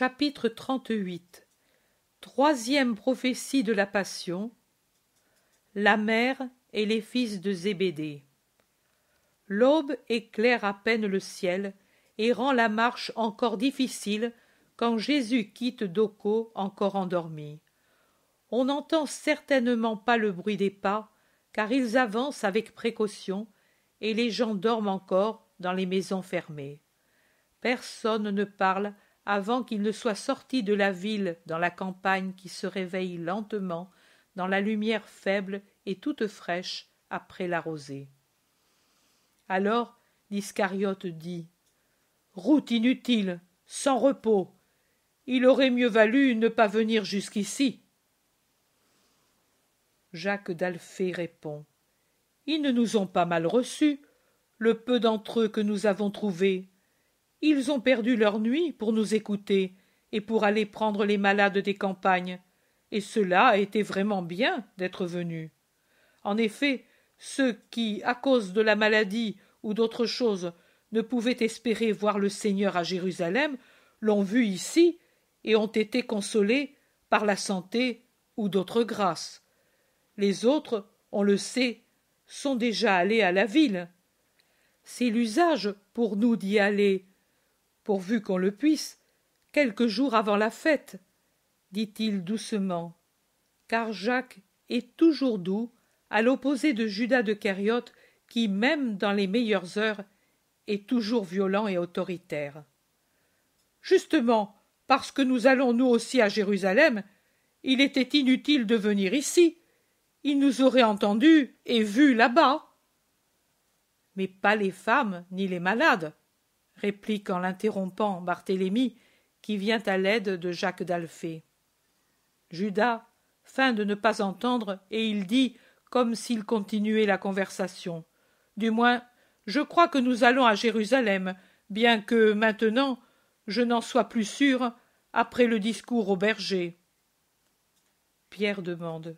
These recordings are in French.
Chapitre 38 Troisième prophétie de la Passion La mère et les fils de Zébédée L'aube éclaire à peine le ciel et rend la marche encore difficile quand Jésus quitte Doko encore endormi. On n'entend certainement pas le bruit des pas, car ils avancent avec précaution, et les gens dorment encore dans les maisons fermées. Personne ne parle avant qu'il ne soit sorti de la ville dans la campagne qui se réveille lentement, dans la lumière faible et toute fraîche après la rosée. Alors l'Iscariote dit Route inutile, sans repos. Il aurait mieux valu ne pas venir jusqu'ici. Jacques d'Alphée répond Ils ne nous ont pas mal reçus, le peu d'entre eux que nous avons trouvés ils ont perdu leur nuit pour nous écouter et pour aller prendre les malades des campagnes, et cela a été vraiment bien d'être venus. En effet, ceux qui, à cause de la maladie ou d'autre chose, ne pouvaient espérer voir le Seigneur à Jérusalem, l'ont vu ici et ont été consolés par la santé ou d'autres grâces. Les autres, on le sait, sont déjà allés à la ville. C'est l'usage pour nous d'y aller pourvu qu'on le puisse, quelques jours avant la fête, dit-il doucement, car Jacques est toujours doux, à l'opposé de Judas de Kériote qui, même dans les meilleures heures, est toujours violent et autoritaire. Justement, parce que nous allons nous aussi à Jérusalem, il était inutile de venir ici. Il nous aurait entendus et vus là-bas. Mais pas les femmes ni les malades, réplique en l'interrompant Barthélemy, qui vient à l'aide de Jacques d'Alphée. Judas feint de ne pas entendre, et il dit, comme s'il continuait la conversation. Du moins, je crois que nous allons à Jérusalem, bien que maintenant je n'en sois plus sûr après le discours au berger. Pierre demande.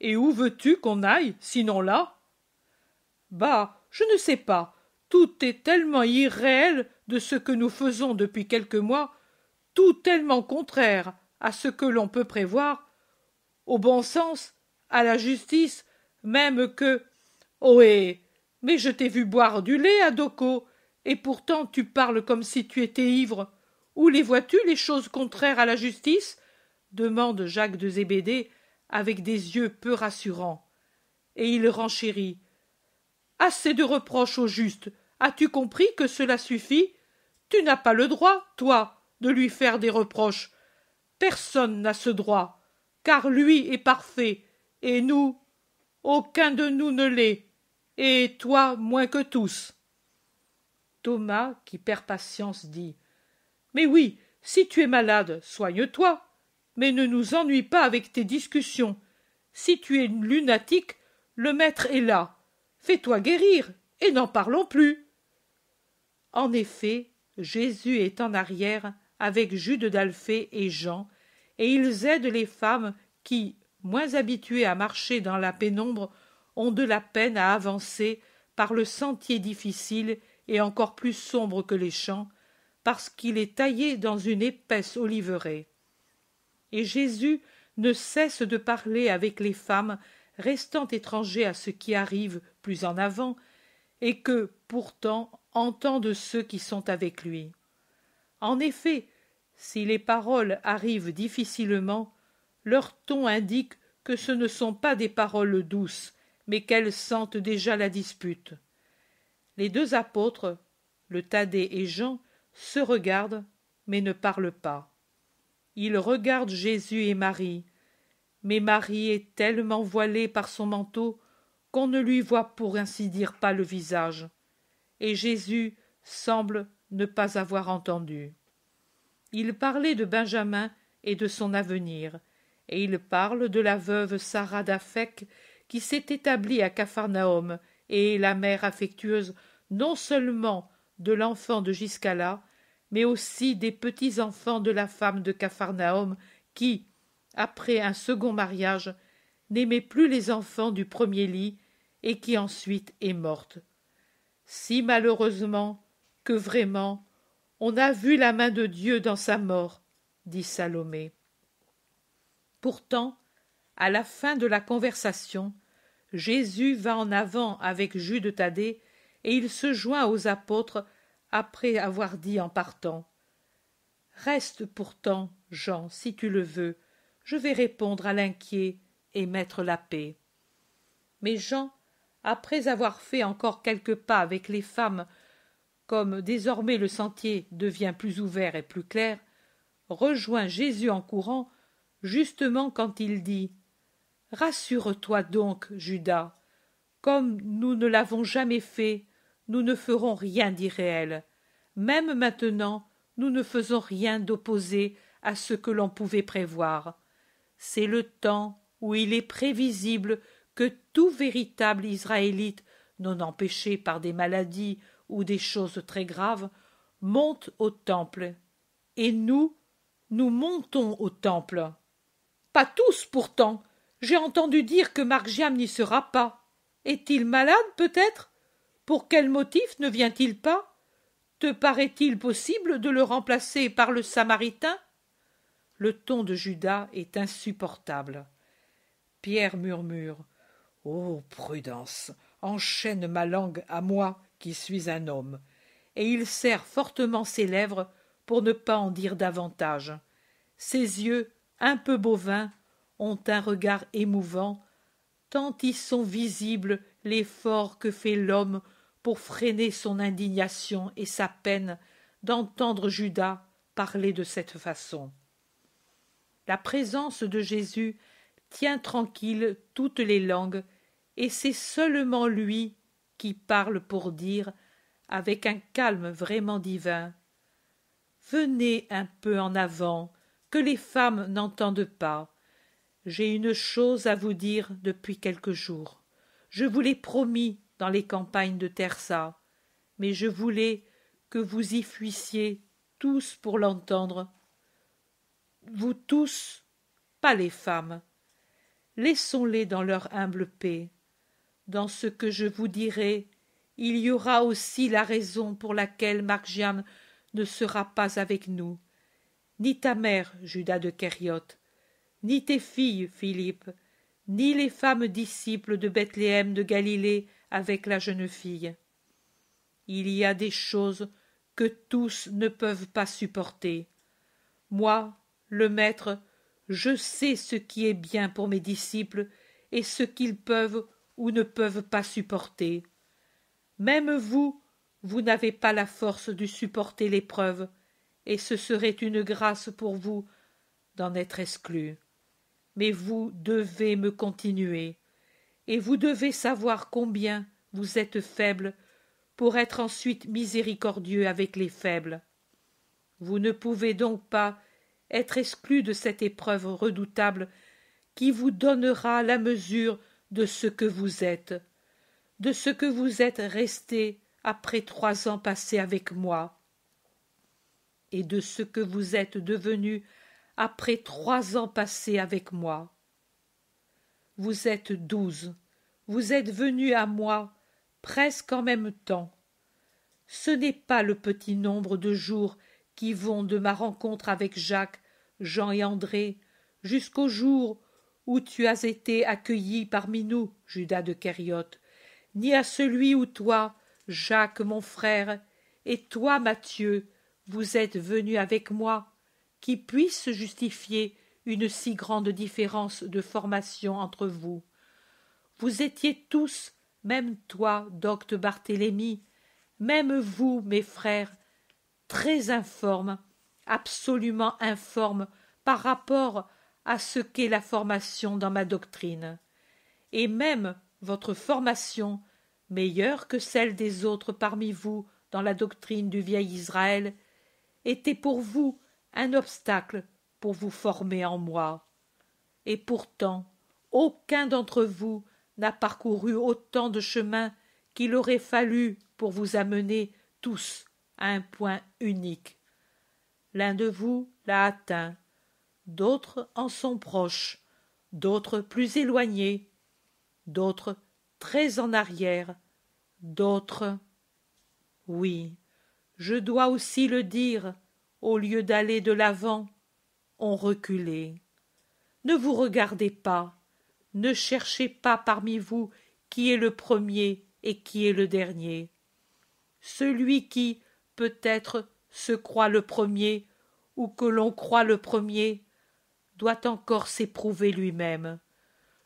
Et où veux tu qu'on aille, sinon là? Bah. Je ne sais pas tout est tellement irréel de ce que nous faisons depuis quelques mois, tout tellement contraire à ce que l'on peut prévoir, au bon sens, à la justice, même que. Ohé Mais je t'ai vu boire du lait à doco, et pourtant tu parles comme si tu étais ivre. Où les vois-tu, les choses contraires à la justice demande Jacques de Zébédée avec des yeux peu rassurants. Et il renchérit. Assez de reproches au juste. As-tu compris que cela suffit Tu n'as pas le droit, toi, de lui faire des reproches. Personne n'a ce droit, car lui est parfait, et nous, aucun de nous ne l'est, et toi moins que tous. Thomas, qui perd patience, dit Mais oui, si tu es malade, soigne-toi, mais ne nous ennuie pas avec tes discussions. Si tu es lunatique, le maître est là. Fais-toi guérir, et n'en parlons plus. En effet, Jésus est en arrière avec Jude d'Alphée et Jean, et ils aident les femmes qui, moins habituées à marcher dans la pénombre, ont de la peine à avancer par le sentier difficile et encore plus sombre que les champs, parce qu'il est taillé dans une épaisse oliveraie. Et Jésus ne cesse de parler avec les femmes, restant étrangers à ce qui arrive plus en avant, et que, pourtant, entendent de ceux qui sont avec lui. En effet, si les paroles arrivent difficilement, leur ton indique que ce ne sont pas des paroles douces, mais qu'elles sentent déjà la dispute. Les deux apôtres, le Thaddée et Jean, se regardent, mais ne parlent pas. Ils regardent Jésus et Marie, mais Marie est tellement voilée par son manteau qu'on ne lui voit pour ainsi dire pas le visage et Jésus semble ne pas avoir entendu. Il parlait de Benjamin et de son avenir, et il parle de la veuve Sarah d'Afek qui s'est établie à Capharnaüm et est la mère affectueuse non seulement de l'enfant de Giscala, mais aussi des petits-enfants de la femme de Capharnaüm qui, après un second mariage, n'aimait plus les enfants du premier lit et qui ensuite est morte si malheureusement que vraiment on a vu la main de Dieu dans sa mort, dit Salomé. Pourtant, à la fin de la conversation, Jésus va en avant avec Jude Thaddée et il se joint aux apôtres après avoir dit en partant Reste pourtant, Jean, si tu le veux, je vais répondre à l'inquiet et mettre la paix. Mais Jean après avoir fait encore quelques pas avec les femmes, comme désormais le sentier devient plus ouvert et plus clair, rejoint Jésus en courant, justement quand il dit Rassure-toi donc, Judas, comme nous ne l'avons jamais fait, nous ne ferons rien d'irréel. Même maintenant, nous ne faisons rien d'opposé à ce que l'on pouvait prévoir. C'est le temps où il est prévisible que tout véritable Israélite, non empêché par des maladies ou des choses très graves, monte au temple. Et nous, nous montons au temple. Pas tous pourtant. J'ai entendu dire que Margiam n'y sera pas. Est-il malade peut-être Pour quel motif ne vient-il pas Te paraît-il possible de le remplacer par le Samaritain Le ton de Judas est insupportable. Pierre murmure Ô oh, prudence enchaîne ma langue à moi qui suis un homme et il serre fortement ses lèvres pour ne pas en dire davantage. Ses yeux, un peu bovins, ont un regard émouvant, tant y sont visibles l'effort que fait l'homme pour freiner son indignation et sa peine d'entendre Judas parler de cette façon. La présence de Jésus tient tranquille toutes les langues et c'est seulement lui qui parle pour dire, avec un calme vraiment divin Venez un peu en avant, que les femmes n'entendent pas. J'ai une chose à vous dire depuis quelques jours. Je vous l'ai promis dans les campagnes de Tersa, mais je voulais que vous y fuissiez tous pour l'entendre. Vous tous, pas les femmes. Laissons-les dans leur humble paix. Dans ce que je vous dirai, il y aura aussi la raison pour laquelle Margiam ne sera pas avec nous, ni ta mère, Judas de Kériot, ni tes filles, Philippe, ni les femmes disciples de Bethléem de Galilée avec la jeune fille. Il y a des choses que tous ne peuvent pas supporter. Moi, le Maître, je sais ce qui est bien pour mes disciples et ce qu'ils peuvent ou ne peuvent pas supporter. Même vous, vous n'avez pas la force de supporter l'épreuve, et ce serait une grâce pour vous d'en être exclu. Mais vous devez me continuer, et vous devez savoir combien vous êtes faible pour être ensuite miséricordieux avec les faibles. Vous ne pouvez donc pas être exclu de cette épreuve redoutable qui vous donnera la mesure de ce que vous êtes, de ce que vous êtes resté après trois ans passés avec moi, et de ce que vous êtes devenu après trois ans passés avec moi. Vous êtes douze, vous êtes venu à moi presque en même temps. Ce n'est pas le petit nombre de jours qui vont de ma rencontre avec Jacques, Jean et André jusqu'au jour où tu as été accueilli parmi nous, Judas de Kériote, ni à celui où toi, Jacques mon frère, et toi, Matthieu, vous êtes venus avec moi, qui puisse justifier une si grande différence de formation entre vous. Vous étiez tous, même toi, docte Barthélemy, même vous, mes frères, très informes, absolument informes par rapport à ce qu'est la formation dans ma doctrine. Et même votre formation, meilleure que celle des autres parmi vous dans la doctrine du vieil Israël, était pour vous un obstacle pour vous former en moi. Et pourtant, aucun d'entre vous n'a parcouru autant de chemins qu'il aurait fallu pour vous amener tous à un point unique. L'un de vous l'a atteint, d'autres en sont proches, d'autres plus éloignés, d'autres très en arrière, d'autres. Oui, je dois aussi le dire, au lieu d'aller de l'avant, ont reculé. Ne vous regardez pas, ne cherchez pas parmi vous qui est le premier et qui est le dernier. Celui qui, peut-être, se croit le premier, ou que l'on croit le premier, doit encore s'éprouver lui-même.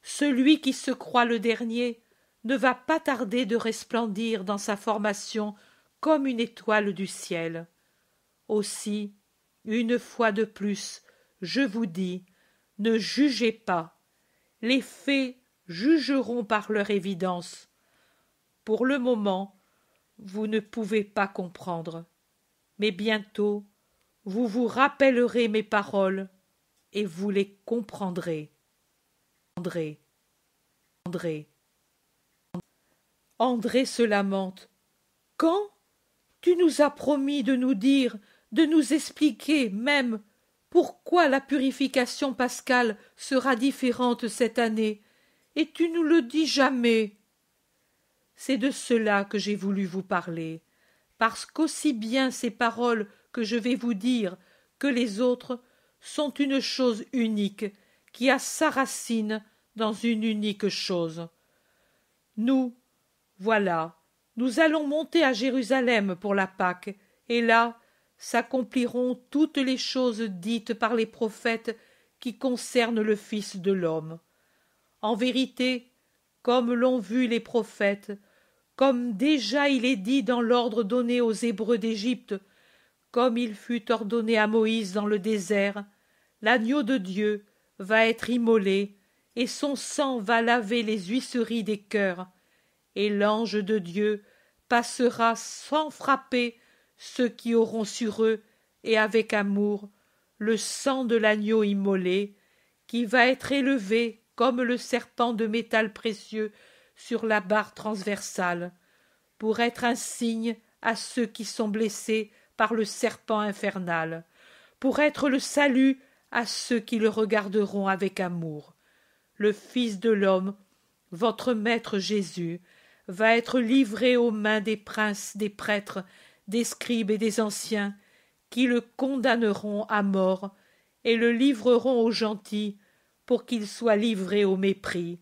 Celui qui se croit le dernier ne va pas tarder de resplendir dans sa formation comme une étoile du ciel. Aussi, une fois de plus, je vous dis, ne jugez pas. Les faits jugeront par leur évidence. Pour le moment, vous ne pouvez pas comprendre. Mais bientôt, vous vous rappellerez mes paroles et vous les comprendrez. André. André. André se lamente. Quand Tu nous as promis de nous dire, de nous expliquer même pourquoi la purification pascale sera différente cette année, et tu nous le dis jamais. C'est de cela que j'ai voulu vous parler, parce qu'aussi bien ces paroles que je vais vous dire que les autres sont une chose unique, qui a sa racine dans une unique chose. Nous, voilà, nous allons monter à Jérusalem pour la Pâque, et là s'accompliront toutes les choses dites par les prophètes qui concernent le Fils de l'homme. En vérité, comme l'ont vu les prophètes, comme déjà il est dit dans l'ordre donné aux Hébreux d'Égypte, comme il fut ordonné à Moïse dans le désert, l'agneau de Dieu va être immolé, et son sang va laver les huisseries des cœurs, et l'ange de Dieu passera sans frapper ceux qui auront sur eux, et avec amour, le sang de l'agneau immolé, qui va être élevé comme le serpent de métal précieux sur la barre transversale, pour être un signe à ceux qui sont blessés par le serpent infernal, pour être le salut à ceux qui le regarderont avec amour. Le Fils de l'homme, votre Maître Jésus, va être livré aux mains des princes, des prêtres, des scribes et des anciens, qui le condamneront à mort et le livreront aux gentils pour qu'il soit livré au mépris.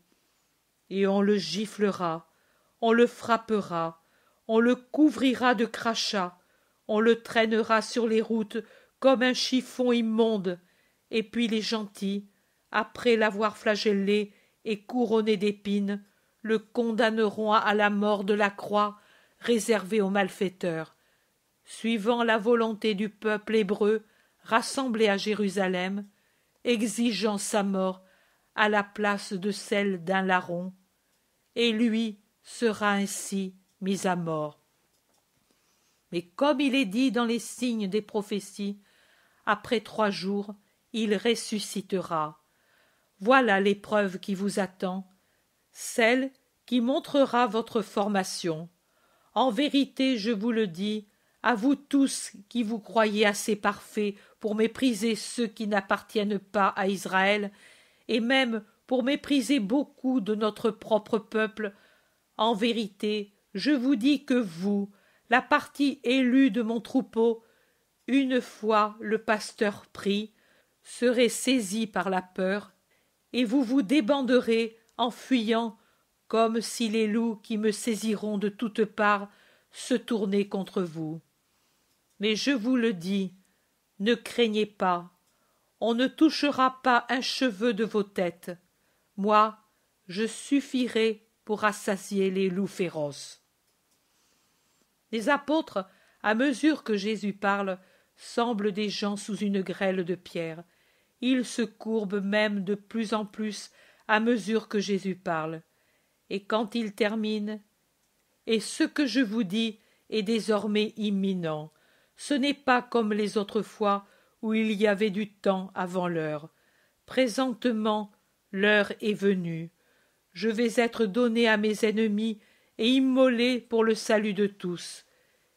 Et on le giflera, on le frappera, on le couvrira de crachats, on le traînera sur les routes comme un chiffon immonde, et puis les gentils, après l'avoir flagellé et couronné d'épines, le condamneront à la mort de la croix réservée aux malfaiteurs. Suivant la volonté du peuple hébreu rassemblé à Jérusalem, exigeant sa mort à la place de celle d'un larron, et lui sera ainsi mis à mort. Mais comme il est dit dans les signes des prophéties, après trois jours, il ressuscitera. Voilà l'épreuve qui vous attend, celle qui montrera votre formation. En vérité, je vous le dis, à vous tous qui vous croyez assez parfaits pour mépriser ceux qui n'appartiennent pas à Israël, et même pour mépriser beaucoup de notre propre peuple, en vérité, je vous dis que vous, la partie élue de mon troupeau, une fois le pasteur pris, serez saisis par la peur, et vous vous débanderez en fuyant, comme si les loups qui me saisiront de toutes parts se tournaient contre vous. Mais je vous le dis, ne craignez pas, on ne touchera pas un cheveu de vos têtes. Moi, je suffirai pour assasier les loups féroces. Les apôtres, à mesure que Jésus parle, semblent des gens sous une grêle de pierre, il se courbe même de plus en plus à mesure que Jésus parle. Et quand il termine Et ce que je vous dis est désormais imminent. Ce n'est pas comme les autres fois où il y avait du temps avant l'heure. Présentement, l'heure est venue. Je vais être donné à mes ennemis et immolé pour le salut de tous.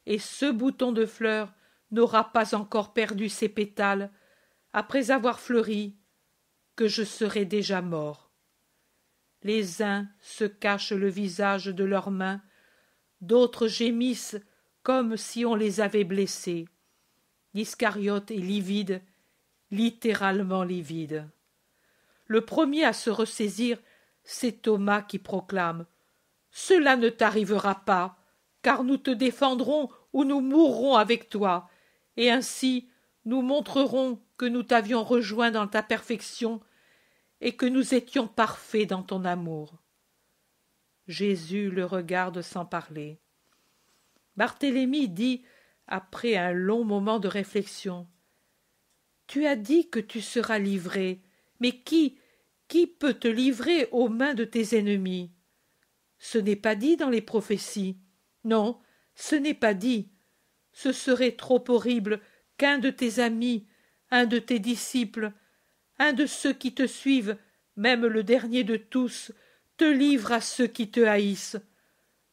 Et ce bouton de fleur n'aura pas encore perdu ses pétales après avoir fleuri, que je serai déjà mort. Les uns se cachent le visage de leurs mains, d'autres gémissent comme si on les avait blessés. L'Iscariote est livide, littéralement livide. Le premier à se ressaisir, c'est Thomas qui proclame Cela ne t'arrivera pas, car nous te défendrons ou nous mourrons avec toi, et ainsi nous montrerons que nous t'avions rejoint dans ta perfection et que nous étions parfaits dans ton amour. Jésus le regarde sans parler. Barthélemy dit, après un long moment de réflexion. Tu as dit que tu seras livré, mais qui, qui peut te livrer aux mains de tes ennemis? Ce n'est pas dit dans les prophéties. Non, ce n'est pas dit. Ce serait trop horrible qu'un de tes amis, un de tes disciples, un de ceux qui te suivent, même le dernier de tous, te livre à ceux qui te haïssent.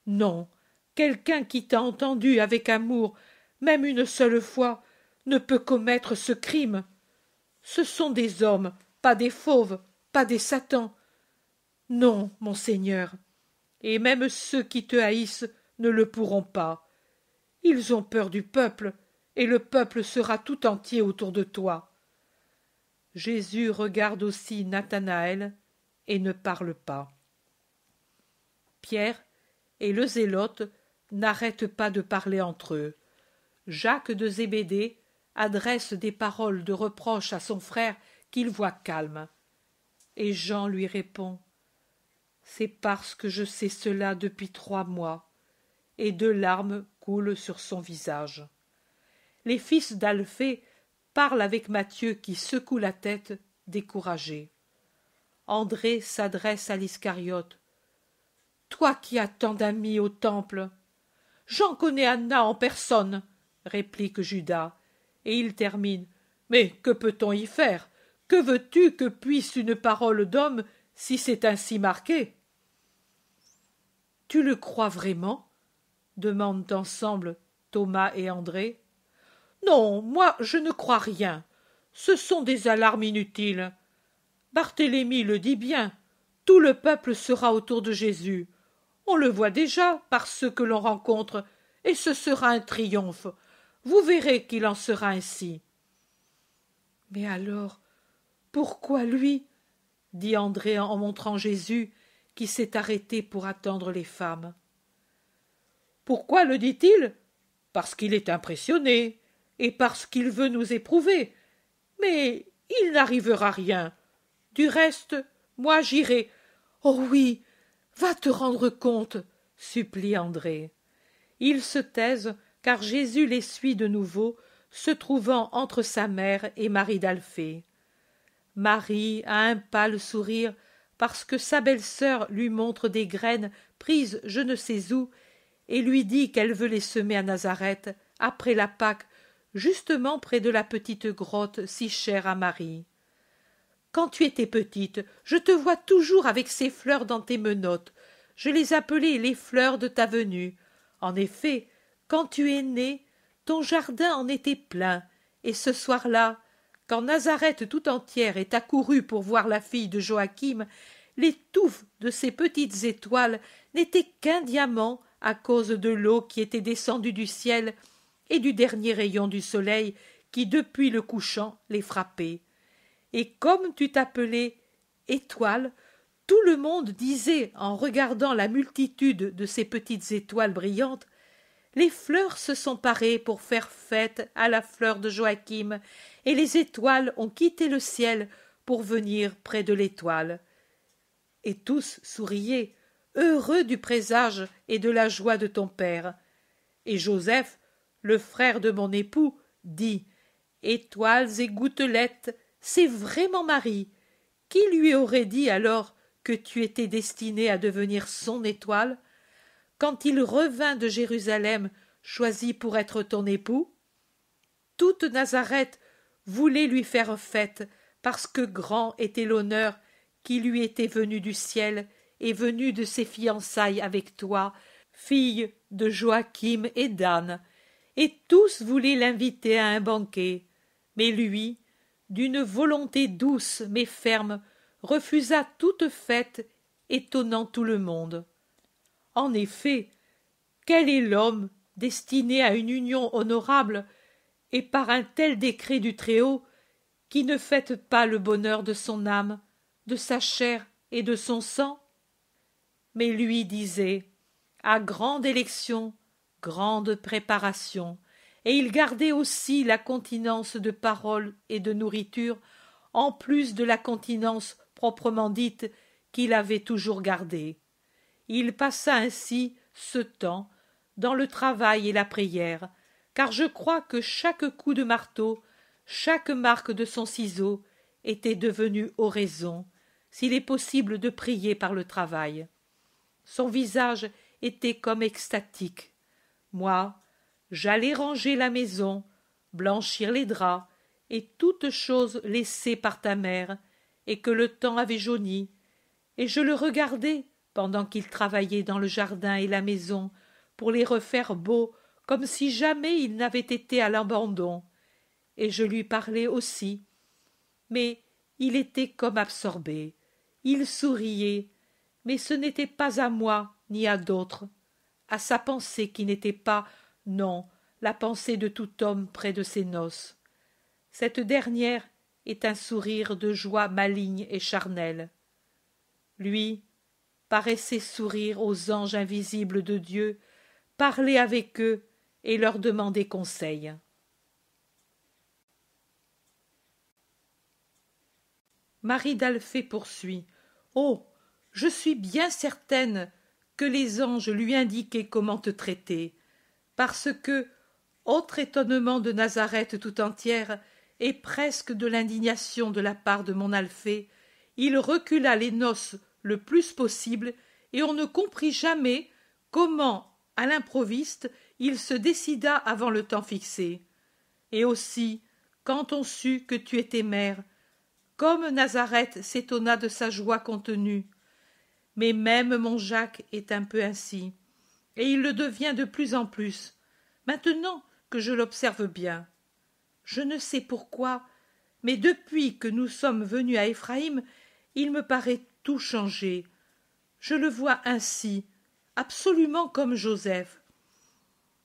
Non, quelqu'un qui t'a entendu avec amour, même une seule fois, ne peut commettre ce crime. Ce sont des hommes, pas des fauves, pas des satans. Non, mon Seigneur, et même ceux qui te haïssent ne le pourront pas. Ils ont peur du peuple, et le peuple sera tout entier autour de toi. Jésus regarde aussi Nathanaël et ne parle pas. Pierre et le zélote n'arrêtent pas de parler entre eux. Jacques de Zébédée adresse des paroles de reproche à son frère qu'il voit calme. Et Jean lui répond C'est parce que je sais cela depuis trois mois. Et deux larmes coulent sur son visage les fils d'Alphée parlent avec Matthieu qui secoue la tête, découragé. André s'adresse à l'Iscariote. Toi qui as tant d'amis au temple. J'en connais Anna en personne, réplique Judas, et il termine. Mais que peut-on y faire Que veux-tu que puisse une parole d'homme si c'est ainsi marqué Tu le crois vraiment demandent ensemble Thomas et André. Non, moi je ne crois rien. Ce sont des alarmes inutiles. Barthélemy le dit bien. Tout le peuple sera autour de Jésus. On le voit déjà par ceux que l'on rencontre, et ce sera un triomphe. Vous verrez qu'il en sera ainsi. Mais alors, pourquoi lui dit André en montrant Jésus, qui s'est arrêté pour attendre les femmes. Pourquoi le dit-il Parce qu'il est impressionné et parce qu'il veut nous éprouver. Mais il n'arrivera rien. Du reste, moi j'irai. Oh oui, va te rendre compte, supplie André. Ils se taisent, car Jésus les suit de nouveau, se trouvant entre sa mère et Marie d'Alphée. Marie a un pâle sourire parce que sa belle-sœur lui montre des graines prises je ne sais où et lui dit qu'elle veut les semer à Nazareth après la Pâque justement près de la petite grotte si chère à Marie. Quand tu étais petite, je te vois toujours avec ces fleurs dans tes menottes. Je les appelais les fleurs de ta venue. En effet, quand tu es née, ton jardin en était plein, et ce soir-là, quand Nazareth tout entière est accourue pour voir la fille de Joachim, les touffes de ces petites étoiles n'étaient qu'un diamant à cause de l'eau qui était descendue du ciel et du dernier rayon du soleil qui depuis le couchant les frappait. Et comme tu t'appelais étoile, tout le monde disait, en regardant la multitude de ces petites étoiles brillantes, les fleurs se sont parées pour faire fête à la fleur de Joachim, et les étoiles ont quitté le ciel pour venir près de l'étoile. Et tous souriaient, heureux du présage et de la joie de ton père. Et Joseph, le frère de mon époux, dit Étoiles et gouttelettes, c'est vraiment Marie. Qui lui aurait dit alors que tu étais destinée à devenir son étoile Quand il revint de Jérusalem, choisi pour être ton époux Toute Nazareth voulait lui faire fête, parce que grand était l'honneur qui lui était venu du ciel et venu de ses fiançailles avec toi, fille de Joachim et d'Anne, et tous voulaient l'inviter à un banquet. Mais lui, d'une volonté douce mais ferme, refusa toute fête, étonnant tout le monde. En effet, quel est l'homme destiné à une union honorable et par un tel décret du Très-Haut qui ne fête pas le bonheur de son âme, de sa chair et de son sang Mais lui disait À grande élection, grande préparation, et il gardait aussi la continence de parole et de nourriture, en plus de la continence proprement dite qu'il avait toujours gardée. Il passa ainsi ce temps dans le travail et la prière, car je crois que chaque coup de marteau, chaque marque de son ciseau était devenu oraison, s'il est possible de prier par le travail. Son visage était comme extatique, moi j'allais ranger la maison blanchir les draps et toutes choses laissées par ta mère et que le temps avait jauni, et je le regardais pendant qu'il travaillait dans le jardin et la maison pour les refaire beaux comme si jamais il n'avait été à l'abandon et je lui parlais aussi mais il était comme absorbé il souriait mais ce n'était pas à moi ni à d'autres à sa pensée qui n'était pas, non, la pensée de tout homme près de ses noces. Cette dernière est un sourire de joie maligne et charnelle. Lui paraissait sourire aux anges invisibles de Dieu, parler avec eux et leur demander conseil. Marie d'Alphée poursuit. Oh. Je suis bien certaine que les anges lui indiquaient comment te traiter, parce que, autre étonnement de Nazareth tout entière, et presque de l'indignation de la part de mon Alphée, il recula les noces le plus possible, et on ne comprit jamais comment, à l'improviste, il se décida avant le temps fixé. Et aussi, quand on sut que tu étais mère, comme Nazareth s'étonna de sa joie contenue, mais même mon Jacques est un peu ainsi, et il le devient de plus en plus, maintenant que je l'observe bien. Je ne sais pourquoi, mais depuis que nous sommes venus à Ephraïm, il me paraît tout changé. Je le vois ainsi, absolument comme Joseph.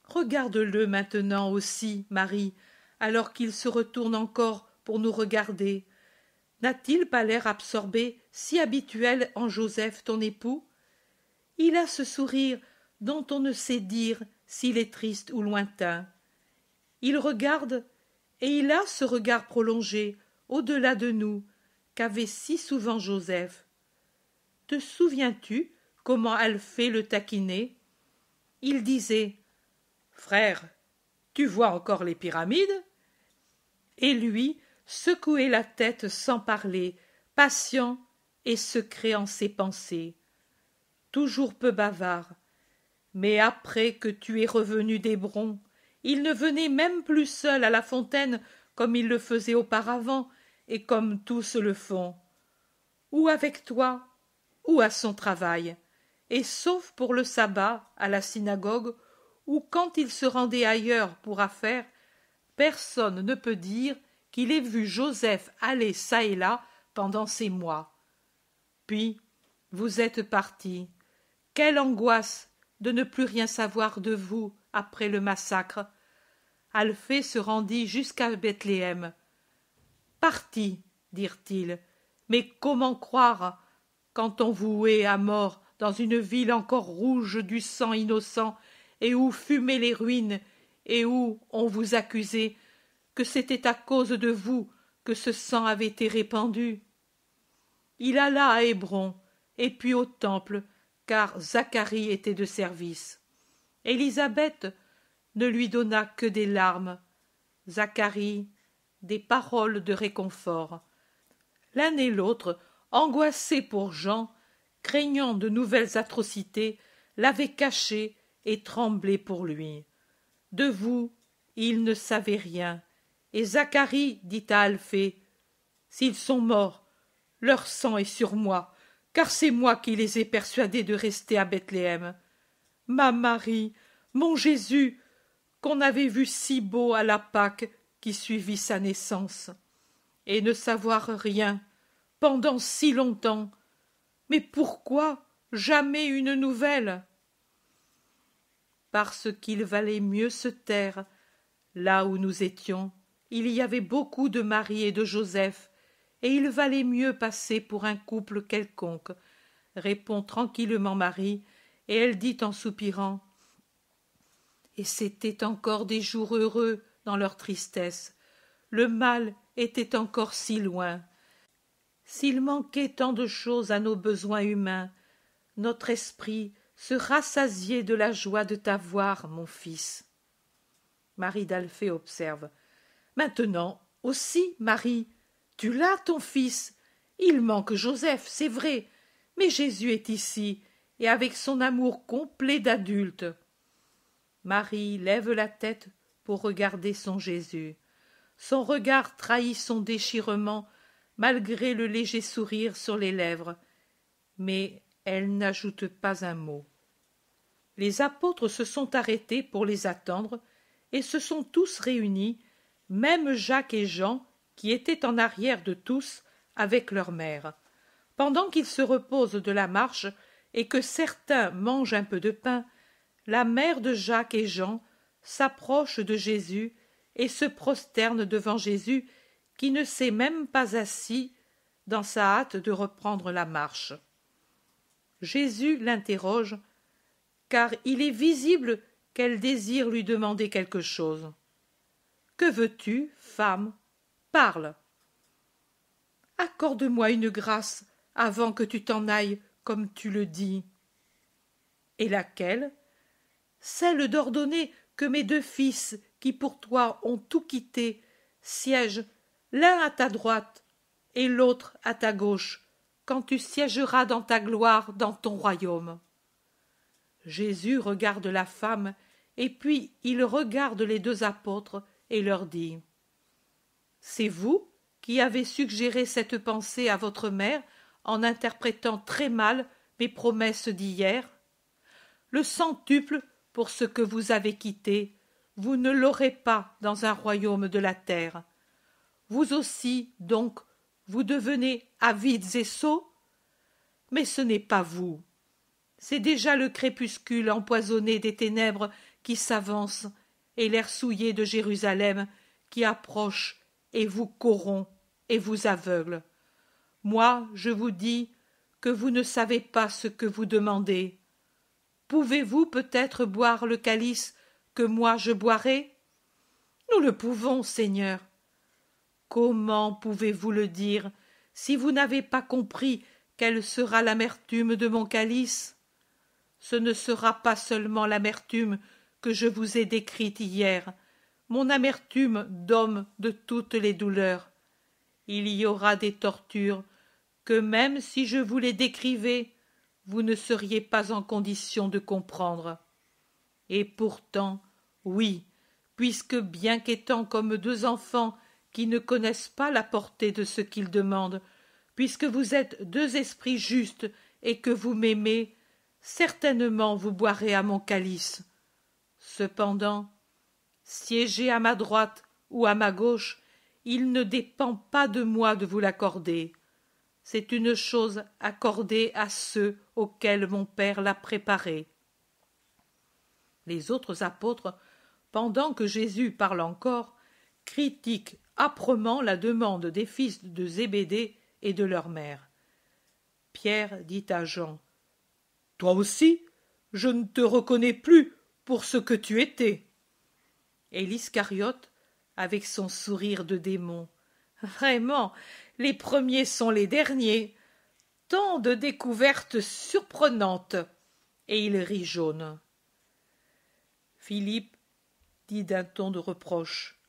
Regarde-le maintenant aussi, Marie, alors qu'il se retourne encore pour nous regarder. N'a-t-il pas l'air absorbé si habituel en Joseph, ton époux Il a ce sourire dont on ne sait dire s'il est triste ou lointain. Il regarde, et il a ce regard prolongé, au-delà de nous, qu'avait si souvent Joseph. Te souviens-tu comment Alphée le taquinait Il disait Frère, tu vois encore les pyramides Et lui secouait la tête sans parler, patient et secret en ses pensées. Toujours peu bavard. Mais après que tu es revenu d'Hébron, il ne venait même plus seul à la fontaine comme il le faisait auparavant et comme tous le font. Ou avec toi, ou à son travail, et sauf pour le sabbat, à la synagogue, ou quand il se rendait ailleurs pour affaires, personne ne peut dire qu'il ait vu Joseph aller çà et là pendant ces mois. Puis vous êtes partis. Quelle angoisse de ne plus rien savoir de vous après le massacre. Alphée se rendit jusqu'à Bethléem. Parti, dirent-ils. Mais comment croire quand on vous est à mort dans une ville encore rouge du sang innocent et où fumaient les ruines et où on vous accusait que c'était à cause de vous que ce sang avait été répandu? il alla à Hébron, et puis au temple, car Zacharie était de service. Élisabeth ne lui donna que des larmes, Zacharie des paroles de réconfort. L'un et l'autre, angoissés pour Jean, craignant de nouvelles atrocités, l'avaient caché et tremblé pour lui. De vous, il ne savait rien. Et Zacharie dit à Alphée S'ils sont morts, leur sang est sur moi, car c'est moi qui les ai persuadés de rester à Bethléem. Ma Marie, mon Jésus, qu'on avait vu si beau à la Pâque qui suivit sa naissance, et ne savoir rien pendant si longtemps. Mais pourquoi jamais une nouvelle Parce qu'il valait mieux se taire. Là où nous étions, il y avait beaucoup de Marie et de Joseph, et il valait mieux passer pour un couple quelconque, répond tranquillement Marie, et elle dit en soupirant. Et c'était encore des jours heureux dans leur tristesse. Le mal était encore si loin. S'il manquait tant de choses à nos besoins humains, notre esprit se rassasiait de la joie de t'avoir, mon fils. Marie d'Alphée observe. Maintenant aussi, Marie, tu l'as, ton fils. Il manque Joseph, c'est vrai, mais Jésus est ici, et avec son amour complet d'adulte. Marie lève la tête pour regarder son Jésus. Son regard trahit son déchirement, malgré le léger sourire sur les lèvres, mais elle n'ajoute pas un mot. Les apôtres se sont arrêtés pour les attendre, et se sont tous réunis, même Jacques et Jean, qui étaient en arrière de tous avec leur mère. Pendant qu'ils se reposent de la marche et que certains mangent un peu de pain, la mère de Jacques et Jean s'approche de Jésus et se prosterne devant Jésus qui ne s'est même pas assis dans sa hâte de reprendre la marche. Jésus l'interroge car il est visible qu'elle désire lui demander quelque chose. Que veux-tu, femme parle accorde-moi une grâce avant que tu t'en ailles comme tu le dis et laquelle celle d'ordonner que mes deux fils qui pour toi ont tout quitté siègent l'un à ta droite et l'autre à ta gauche quand tu siégeras dans ta gloire dans ton royaume jésus regarde la femme et puis il regarde les deux apôtres et leur dit c'est vous qui avez suggéré cette pensée à votre mère en interprétant très mal mes promesses d'hier. Le centuple pour ce que vous avez quitté, vous ne l'aurez pas dans un royaume de la terre. Vous aussi, donc, vous devenez avides et sots Mais ce n'est pas vous. C'est déjà le crépuscule empoisonné des ténèbres qui s'avance et l'air souillé de Jérusalem qui approche et vous corrompt et vous aveugle. Moi, je vous dis que vous ne savez pas ce que vous demandez. Pouvez-vous peut-être boire le calice que moi je boirai Nous le pouvons, Seigneur. Comment pouvez-vous le dire si vous n'avez pas compris quelle sera l'amertume de mon calice Ce ne sera pas seulement l'amertume que je vous ai décrite hier, mon amertume d'homme de toutes les douleurs. Il y aura des tortures que même si je vous les décrivais, vous ne seriez pas en condition de comprendre. Et pourtant, oui, puisque bien qu'étant comme deux enfants qui ne connaissent pas la portée de ce qu'ils demandent, puisque vous êtes deux esprits justes et que vous m'aimez, certainement vous boirez à mon calice. Cependant, Siégé à ma droite ou à ma gauche, il ne dépend pas de moi de vous l'accorder. C'est une chose accordée à ceux auxquels mon Père l'a préparée. Les autres apôtres, pendant que Jésus parle encore, critiquent âprement la demande des fils de Zébédée et de leur mère. Pierre dit à Jean Toi aussi, je ne te reconnais plus pour ce que tu étais. Et l'Iscariote, avec son sourire de démon. Vraiment, les premiers sont les derniers. Tant de découvertes surprenantes. Et il rit jaune. Philippe dit d'un ton de reproche.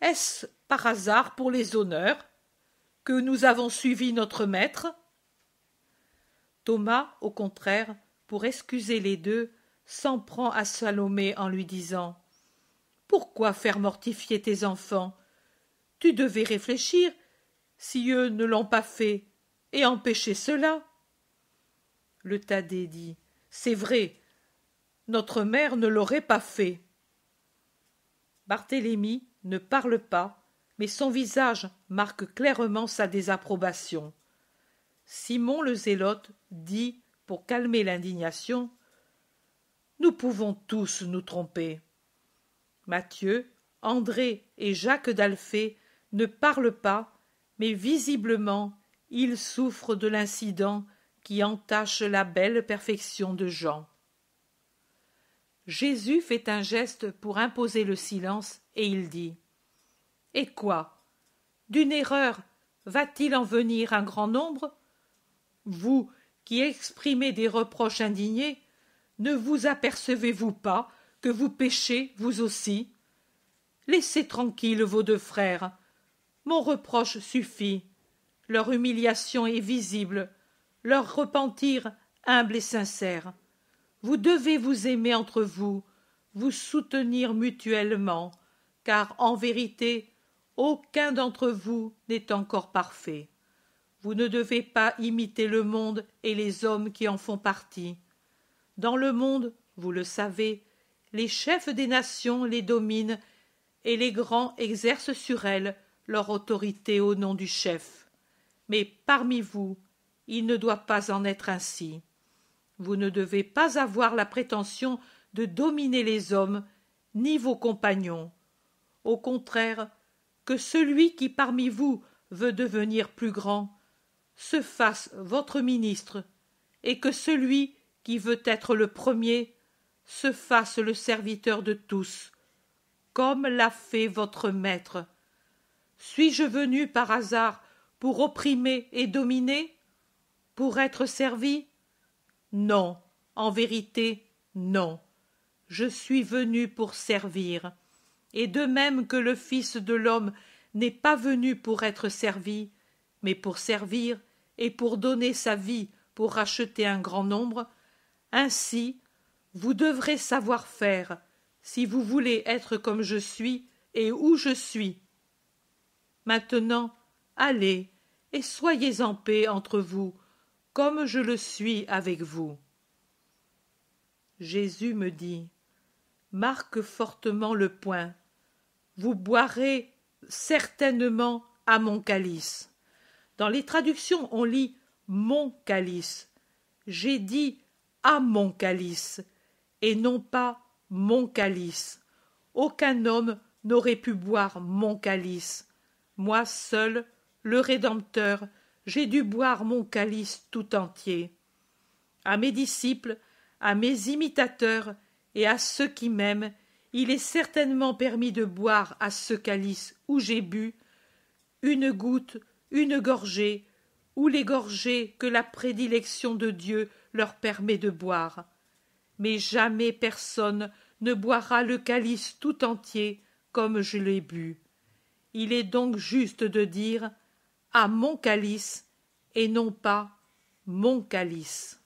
Est-ce par hasard pour les honneurs que nous avons suivi notre maître Thomas, au contraire, pour excuser les deux, s'en prend à Salomé en lui disant pourquoi faire mortifier tes enfants Tu devais réfléchir si eux ne l'ont pas fait et empêcher cela. Le Thaddée dit C'est vrai, notre mère ne l'aurait pas fait. Barthélemy ne parle pas, mais son visage marque clairement sa désapprobation. Simon le Zélote dit, pour calmer l'indignation Nous pouvons tous nous tromper. Mathieu, André et Jacques d'Alphée ne parlent pas, mais visiblement ils souffrent de l'incident qui entache la belle perfection de Jean. Jésus fait un geste pour imposer le silence et il dit Et quoi D'une erreur va-t-il en venir un grand nombre Vous qui exprimez des reproches indignés, ne vous apercevez-vous pas que vous péchez, vous aussi. Laissez tranquilles vos deux frères. Mon reproche suffit. Leur humiliation est visible, leur repentir humble et sincère. Vous devez vous aimer entre vous, vous soutenir mutuellement, car en vérité, aucun d'entre vous n'est encore parfait. Vous ne devez pas imiter le monde et les hommes qui en font partie. Dans le monde, vous le savez, les chefs des nations les dominent et les grands exercent sur elles leur autorité au nom du chef. Mais parmi vous, il ne doit pas en être ainsi. Vous ne devez pas avoir la prétention de dominer les hommes, ni vos compagnons. Au contraire, que celui qui parmi vous veut devenir plus grand se fasse votre ministre, et que celui qui veut être le premier se fasse le serviteur de tous, comme l'a fait votre maître. Suis-je venu par hasard pour opprimer et dominer Pour être servi Non, en vérité, non. Je suis venu pour servir. Et de même que le Fils de l'homme n'est pas venu pour être servi, mais pour servir et pour donner sa vie pour racheter un grand nombre, ainsi vous devrez savoir faire si vous voulez être comme je suis et où je suis. Maintenant, allez et soyez en paix entre vous, comme je le suis avec vous. Jésus me dit Marque fortement le point. Vous boirez certainement à mon calice. Dans les traductions, on lit mon calice. J'ai dit à mon calice et non pas mon calice. Aucun homme n'aurait pu boire mon calice. Moi seul, le Rédempteur, j'ai dû boire mon calice tout entier. À mes disciples, à mes imitateurs et à ceux qui m'aiment, il est certainement permis de boire à ce calice où j'ai bu une goutte, une gorgée, ou les gorgées que la prédilection de Dieu leur permet de boire mais jamais personne ne boira le calice tout entier comme je l'ai bu. Il est donc juste de dire à mon calice et non pas mon calice.